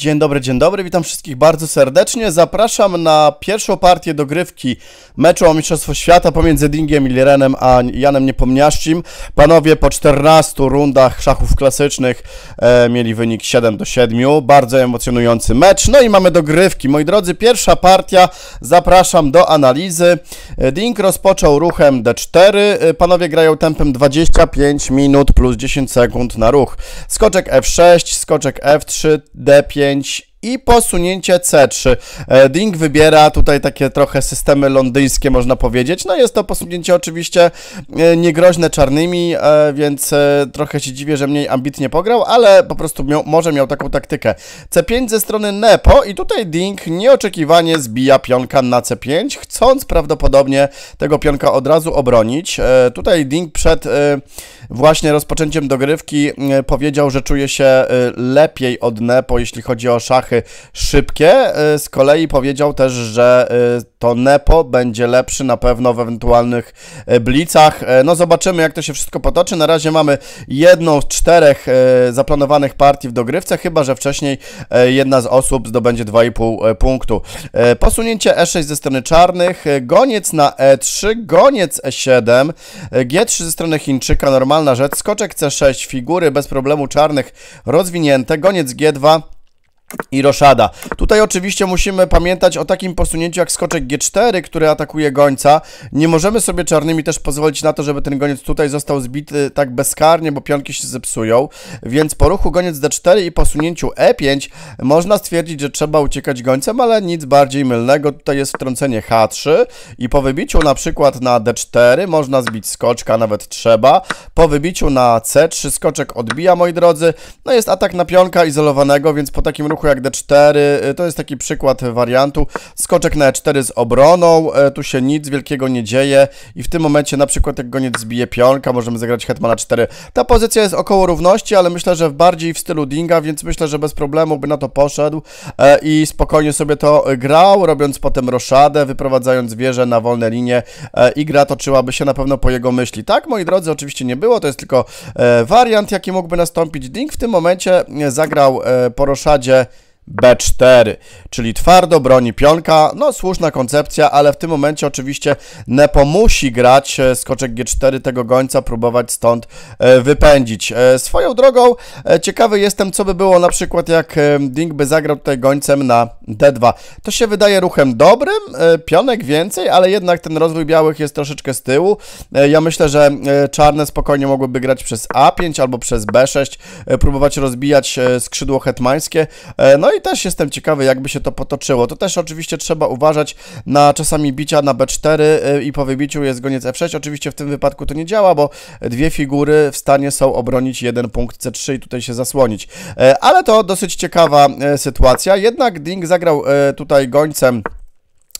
Dzień dobry, dzień dobry, witam wszystkich bardzo serdecznie. Zapraszam na pierwszą partię dogrywki meczu o Mistrzostwo Świata pomiędzy Dingiem Lirenem a Janem Niepomniaszczym. Panowie po 14 rundach szachów klasycznych e, mieli wynik 7 do 7. Bardzo emocjonujący mecz. No i mamy dogrywki. Moi drodzy, pierwsza partia. Zapraszam do analizy. Ding rozpoczął ruchem D4. E, panowie grają tempem 25 minut plus 10 sekund na ruch. Skoczek F6, skoczek F3, D5. bench i posunięcie C3. E, Ding wybiera tutaj takie trochę systemy londyńskie, można powiedzieć. No jest to posunięcie oczywiście e, niegroźne czarnymi, e, więc trochę się dziwię, że mniej ambitnie pograł, ale po prostu miał, może miał taką taktykę. C5 ze strony Nepo i tutaj Ding nieoczekiwanie zbija pionka na C5, chcąc prawdopodobnie tego pionka od razu obronić. Tutaj Ding przed właśnie rozpoczęciem dogrywki powiedział, że czuje się lepiej od Nepo, jeśli chodzi o szach szybkie. Y, z kolei powiedział też, że y, to Nepo będzie lepszy na pewno w ewentualnych y, blicach. No zobaczymy, jak to się wszystko potoczy. Na razie mamy jedną z czterech zaplanowanych partii w dogrywce, chyba że wcześniej jedna z osób zdobędzie 2,5 punktu. Posunięcie E6 ze strony czarnych, goniec na E3, goniec E7, G3 ze strony Chińczyka, normalna rzecz, skoczek C6, figury bez problemu czarnych rozwinięte, goniec G2, i Roszada. Tutaj oczywiście musimy pamiętać o takim posunięciu jak skoczek G4, który atakuje gońca. Nie możemy sobie czarnymi też pozwolić na to, żeby ten goniec tutaj został zbity tak bezkarnie, bo pionki się zepsują. Więc po ruchu goniec D4 i posunięciu E5 można stwierdzić, że trzeba uciekać gońcem, ale nic bardziej mylnego. Tutaj jest wtrącenie H3 i po wybiciu na przykład na D4 można zbić skoczka, nawet trzeba. Po wybiciu na C3 skoczek odbija, moi drodzy. No jest atak na pionka izolowanego, więc po takim ruchu jak D4, e, to jest taki przykład wariantu. Skoczek na E4 z obroną, e, tu się nic wielkiego nie dzieje i w tym momencie na przykład jak goniec zbije pionka, możemy zagrać na 4. Ta pozycja jest około równości, ale myślę, że bardziej w stylu dinga, więc myślę, że bez problemu by na to poszedł e, i spokojnie sobie to grał, robiąc potem roszadę, wyprowadzając wieżę na wolne linie i gra toczyłaby się na pewno po jego myśli. Tak, moi drodzy, oczywiście nie było, to jest tylko wariant, jaki mógłby nastąpić. Ding w tym momencie zagrał po roszadzie B4, czyli twardo broni pionka, no słuszna koncepcja, ale w tym momencie oczywiście Nepo musi grać e, skoczek G4 tego gońca, próbować stąd e, wypędzić. E, swoją drogą ciekawy jestem, co by było na przykład jak Ding by zagrał tutaj gońcem na D2. To się wydaje ruchem dobrym, e, pionek więcej, ale jednak ten rozwój białych jest troszeczkę z tyłu. E, ja myślę, że e, czarne spokojnie mogłyby grać przez A5 albo przez B6, próbować rozbijać skrzydło hetmańskie. No i też jestem ciekawy, jakby się to potoczyło. To też oczywiście trzeba uważać na czasami bicia na B4 i po wybiciu jest goniec F6. Oczywiście w tym wypadku to nie działa, bo dwie figury w stanie są obronić jeden punkt C3 i tutaj się zasłonić. Ale to dosyć ciekawa sytuacja. Jednak Ding zagrał zagrał e, tutaj gońcem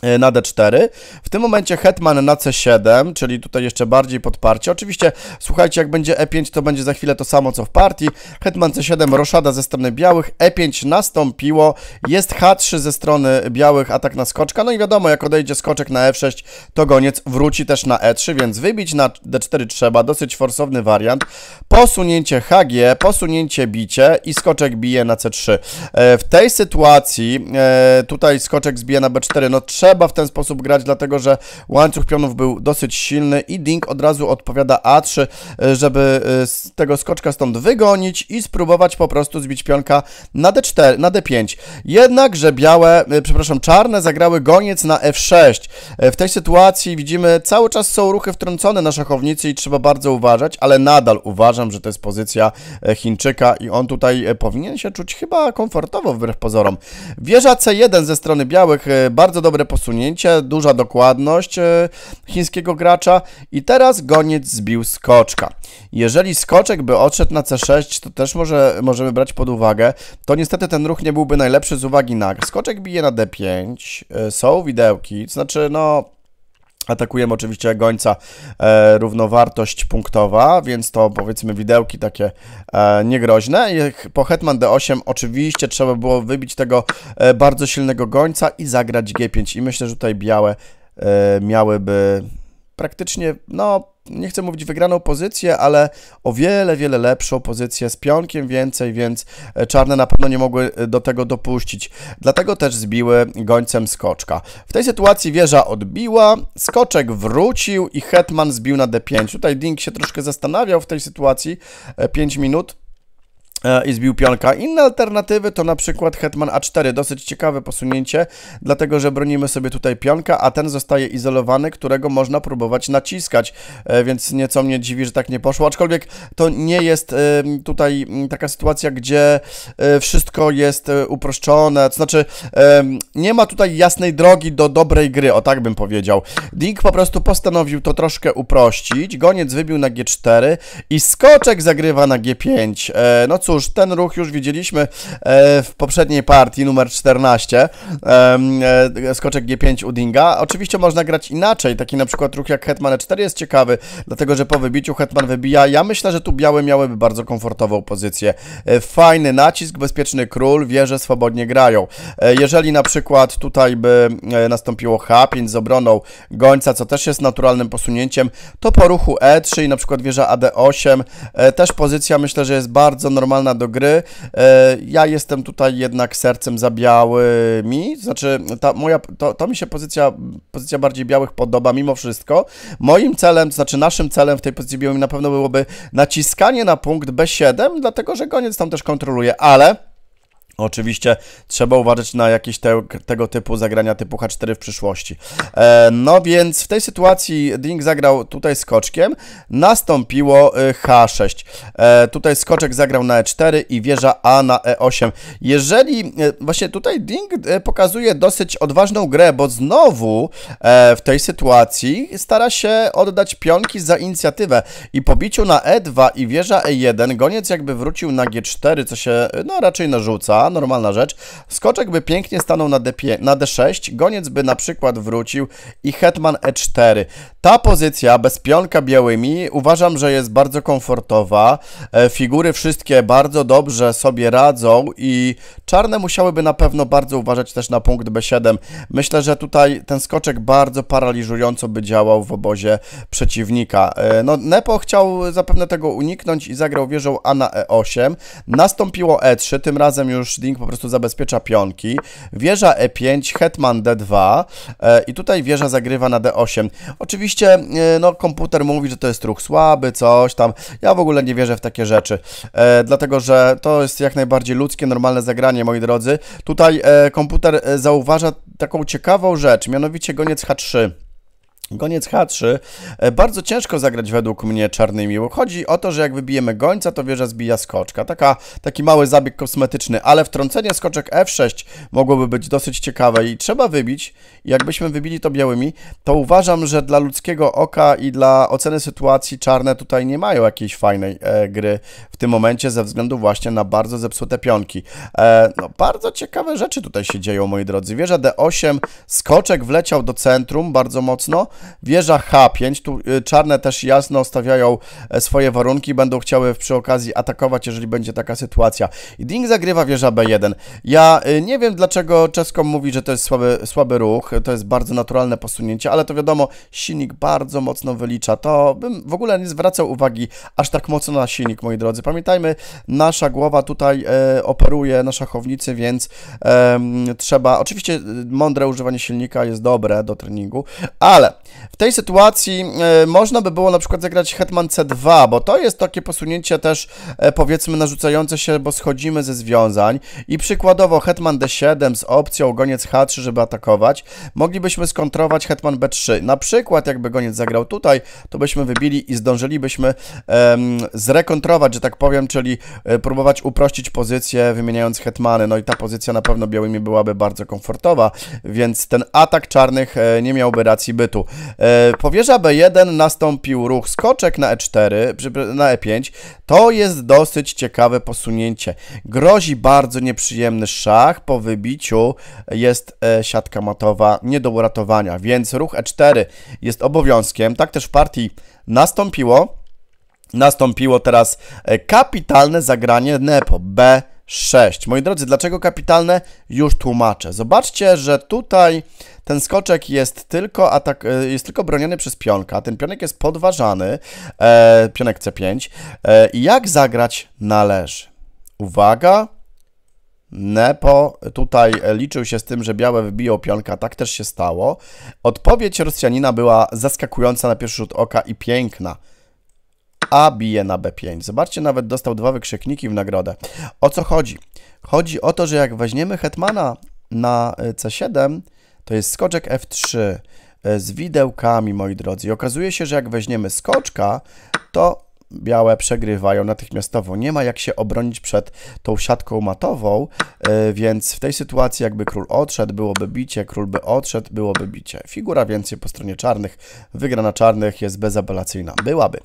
Y, na D4. W tym momencie hetman na C7, czyli tutaj jeszcze bardziej podparcie. Oczywiście, słuchajcie, jak będzie E5, to będzie za chwilę to samo, co w partii. Hetman C7, roszada ze strony białych, E5 nastąpiło, jest H3 ze strony białych, atak na skoczka. No i wiadomo, jak odejdzie skoczek na F6, e to goniec wróci też na E3, więc wybić na D4 trzeba, dosyć forsowny wariant. Posunięcie HG, posunięcie bicie i skoczek bije na C3. E, w tej sytuacji, e, tutaj skoczek zbije na B4, no trzeba trzeba w ten sposób grać, dlatego że łańcuch pionów był dosyć silny i Ding od razu odpowiada A3, e, żeby e, z tego skoczka stąd wygonić i spróbować po prostu zbić pionka na D4, na D5. Jednakże białe, e, przepraszam, czarne zagrały goniec na F6. W tej sytuacji widzimy, cały czas są ruchy wtrącone na szachownicy i trzeba bardzo uważać, ale nadal uważam, że to jest pozycja Chińczyka i on tutaj powinien się czuć chyba komfortowo wbrew pozorom. Wieża C1 ze strony białych, bardzo dobre posunięcie posunięcie, duża dokładność e, chińskiego gracza i teraz goniec zbił skoczka. Jeżeli skoczek by odszedł na C6, to też może, możemy brać pod uwagę, to niestety ten ruch nie byłby najlepszy z uwagi na... Skoczek bije na D5, e, są widełki, to znaczy no Atakujemy oczywiście gońca e, równowartość punktowa, więc to powiedzmy widełki takie e, niegroźne. po hetman d8 oczywiście trzeba było wybić tego e, bardzo silnego gońca i zagrać g5. I myślę, że tutaj białe e, miałyby praktycznie, no nie chcę mówić wygraną pozycję, ale o wiele, wiele lepszą pozycję z pionkiem więcej, więc e, czarne na pewno nie mogły e, do tego dopuścić. Dlatego też zbiły gońcem skoczka. W tej sytuacji wieża odbiła, skoczek wrócił i hetman zbił na d5. Tutaj Dink się troszkę zastanawiał w tej sytuacji 5 e, minut E, i zbił pionka. Inne alternatywy to na przykład Hetman A4, dosyć ciekawe posunięcie, dlatego że bronimy sobie tutaj pionka, a ten zostaje izolowany, którego można próbować naciskać, e, więc nieco mnie dziwi, że tak nie poszło, aczkolwiek to nie jest e, tutaj taka sytuacja, gdzie wszystko jest uproszczone, to znaczy nie ma tutaj jasnej drogi do dobrej gry, o tak bym powiedział. Dink po prostu postanowił to troszkę uprościć, goniec wybił na G4 i skoczek zagrywa na G5, no cóż, cóż, ten ruch już widzieliśmy e, w poprzedniej partii, numer 14, e, skoczek G5 Udinga. Oczywiście można grać inaczej, taki na przykład ruch jak Hetman E4 jest ciekawy, dlatego że po wybiciu Hetman wybija. Ja myślę, że tu białe miałyby bardzo komfortową pozycję. E, fajny nacisk, bezpieczny król, wie, że swobodnie grają. Jeżeli na przykład tutaj by nastąpiło H5 z obroną gońca, co też jest naturalnym posunięciem, to po ruchu E3 i na przykład wieża AD8 też pozycja myślę, że jest bardzo normalna neutralna do gry. E, ja jestem tutaj jednak sercem za białymi, znaczy ta moja, to, to mi się pozycja, pozycja bardziej białych podoba mimo wszystko. Moim celem, znaczy naszym celem w tej pozycji białymi, na pewno byłoby naciskanie na punkt B7, dlatego że goniec tam też kontroluje, ale no, oczywiście trzeba uważać na jakieś te, tego typu zagrania typu H4 w przyszłości. E, no więc w tej sytuacji Ding zagrał tutaj skoczkiem, nastąpiło y, H6. E, tutaj skoczek zagrał na E4 i wieża A na E8. Jeżeli, e, właśnie tutaj Ding e, pokazuje dosyć odważną grę, bo znowu e, w tej sytuacji stara się oddać pionki za inicjatywę i po biciu na E2 i wieża E1 goniec jakby wrócił na G4, co się e, no raczej narzuca, normalna rzecz. Skoczek by pięknie stanął na, D5, na D6, goniec by na przykład wrócił i hetman E4. Ta pozycja bez pionka białymi uważam, że jest bardzo komfortowa. E, figury wszystkie bardzo dobrze sobie radzą i czarne musiałyby na pewno bardzo uważać też na punkt B7. Myślę, że tutaj ten skoczek bardzo paraliżująco by działał w obozie przeciwnika. E, no, Nepo chciał zapewne tego uniknąć i zagrał wieżą A na E8. Nastąpiło E3, tym razem już Szyding po prostu zabezpiecza pionki. Wieża E5, hetman D2 e, i tutaj wieża zagrywa na D8. Oczywiście e, no, komputer mówi, że to jest ruch słaby, coś tam. Ja w ogóle nie wierzę w takie rzeczy, e, dlatego że to jest jak najbardziej ludzkie, normalne zagranie, moi drodzy. Tutaj komputer zauważa taką ciekawą rzecz, mianowicie goniec H3. Goniec H3. E, bardzo ciężko zagrać według mnie czarnymi, bo chodzi o to, że jak wybijemy gońca, to wieża zbija skoczka. Taka, taki mały zabieg kosmetyczny, ale wtrącenie skoczek F6 mogłoby być dosyć ciekawe i trzeba wybić. Jakbyśmy wybili to białymi, to uważam, że dla ludzkiego oka i dla oceny sytuacji czarne tutaj nie mają jakiejś fajnej e, gry w tym momencie ze względu właśnie na bardzo zepsute pionki. E, no, bardzo ciekawe rzeczy tutaj się dzieją, moi drodzy. Wieża D8, skoczek wleciał do centrum bardzo mocno. Wieża H5, tu y, czarne też jasno stawiają e, swoje warunki, będą chciały przy okazji atakować, jeżeli będzie taka sytuacja. I Ding zagrywa wieża B1. Ja y, nie wiem, dlaczego Czeskom mówi, że to jest słaby, słaby ruch, to jest bardzo naturalne posunięcie, ale to wiadomo, silnik bardzo mocno wylicza. To bym w ogóle nie zwracał uwagi aż tak mocno na silnik, moi drodzy. Pamiętajmy, nasza głowa tutaj e, operuje na szachownicy, więc e, trzeba... Oczywiście y, mądre używanie silnika jest dobre do treningu, ale... W tej sytuacji e, można by było na przykład zagrać Hetman C2, bo to jest takie posunięcie też e, powiedzmy narzucające się, bo schodzimy ze związań i przykładowo Hetman D7 z opcją goniec H3, żeby atakować, moglibyśmy skontrować Hetman B3. Na przykład jakby goniec zagrał tutaj, to byśmy wybili i zdążylibyśmy um, zrekontrować, że tak powiem, czyli e, próbować uprościć pozycję wymieniając Hetmany. No i ta pozycja na pewno białymi byłaby bardzo komfortowa, więc ten atak czarnych nie miałby racji bytu. E, Powieża B1 nastąpił ruch skoczek na E4, na E5. To jest dosyć ciekawe posunięcie. Grozi bardzo nieprzyjemny szach. Po wybiciu jest e, siatka matowa nie do uratowania, więc ruch E4 jest obowiązkiem. Tak też w partii nastąpiło. Nastąpiło teraz e, kapitalne zagranie Nepo B 6. Moi drodzy, dlaczego kapitalne? Już tłumaczę. Zobaczcie, że tutaj ten skoczek jest tylko, atak, e, jest tylko broniony przez pionka. Ten pionek jest podważany, e, pionek C5. E, jak zagrać należy? Uwaga, Nepo tutaj e, liczył się z tym, że białe wybiją pionka, tak też się stało. Odpowiedź Rosjanina była zaskakująca na pierwszy rzut oka i piękna. A bije na B5. Zobaczcie, nawet dostał dwa wykrzykniki w nagrodę. O co chodzi? Chodzi o to, że jak weźmiemy hetmana na e, C7, to jest skoczek F3 e, z widełkami, moi drodzy. I okazuje się, że jak weźmiemy skoczka, to białe przegrywają natychmiastowo. Nie ma jak się obronić przed tą siatką matową, e, więc w tej sytuacji jakby król odszedł, byłoby bicie, król by odszedł, byłoby bicie. Figura więcej po stronie czarnych, wygrana czarnych jest bezapelacyjna. Byłaby.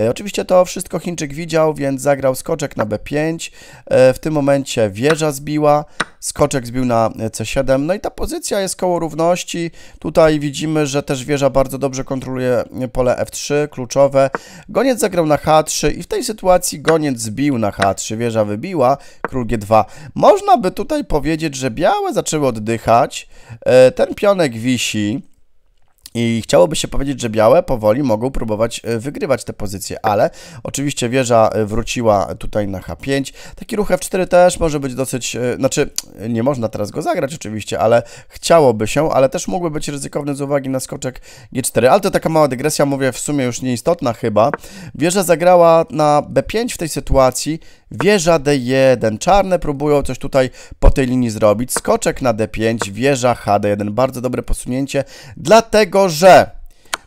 E, oczywiście to wszystko Chińczyk widział, więc zagrał skoczek na b5. E, w tym momencie wieża zbiła, skoczek zbił na C7. No i ta pozycja jest koło równości. Tutaj widzimy, że też wieża bardzo dobrze kontroluje pole F3, kluczowe. Goniec zagrał na H3 i w tej sytuacji goniec zbił na H3, wieża wybiła, król G2. Można by tutaj powiedzieć, że białe zaczęły oddychać, e, ten pionek wisi, i chciałoby się powiedzieć, że białe powoli mogą próbować e, wygrywać te pozycje, ale oczywiście wieża e, wróciła tutaj na H5. Taki ruch F4 też może być dosyć, e, znaczy nie można teraz go zagrać oczywiście, ale chciałoby się, ale też mógłby być ryzykowny z uwagi na skoczek G4. Ale to taka mała dygresja, mówię w sumie już nieistotna chyba. Wieża zagrała na B5 w tej sytuacji, wieża D1. Czarne próbują coś tutaj po tej linii zrobić. Skoczek na D5, wieża HD1. Bardzo dobre posunięcie, dlatego tylko, że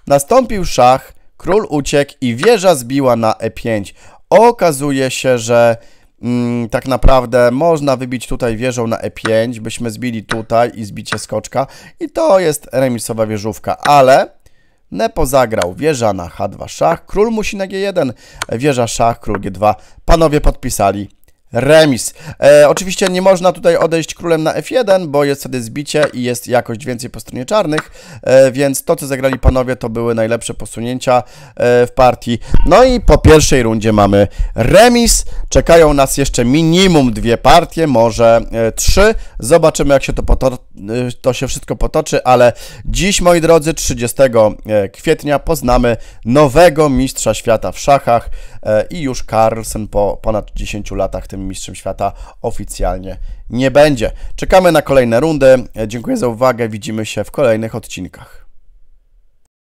nastąpił szach, król uciekł i wieża zbiła na e5. Okazuje się, że mm, tak naprawdę można wybić tutaj wieżą na e5, byśmy zbili tutaj i zbicie skoczka. I to jest remisowa wieżówka, ale Nepo zagrał wieża na h2 szach, król musi na g1, wieża szach, król g2. Panowie podpisali remis. E, oczywiście nie można tutaj odejść królem na F1, bo jest wtedy zbicie i jest jakość więcej po stronie czarnych, e, więc to, co zagrali panowie, to były najlepsze posunięcia e, w partii. No i po pierwszej rundzie mamy remis. Czekają nas jeszcze minimum dwie partie, może e, trzy. Zobaczymy, jak się to, e, to się wszystko potoczy, ale dziś, moi drodzy, 30 e, kwietnia poznamy nowego mistrza świata w szachach. E, i już Carlsen po ponad 10 latach tym mistrzem świata oficjalnie nie będzie. Czekamy na kolejne rundy. E, dziękuję za uwagę. Widzimy się w kolejnych odcinkach.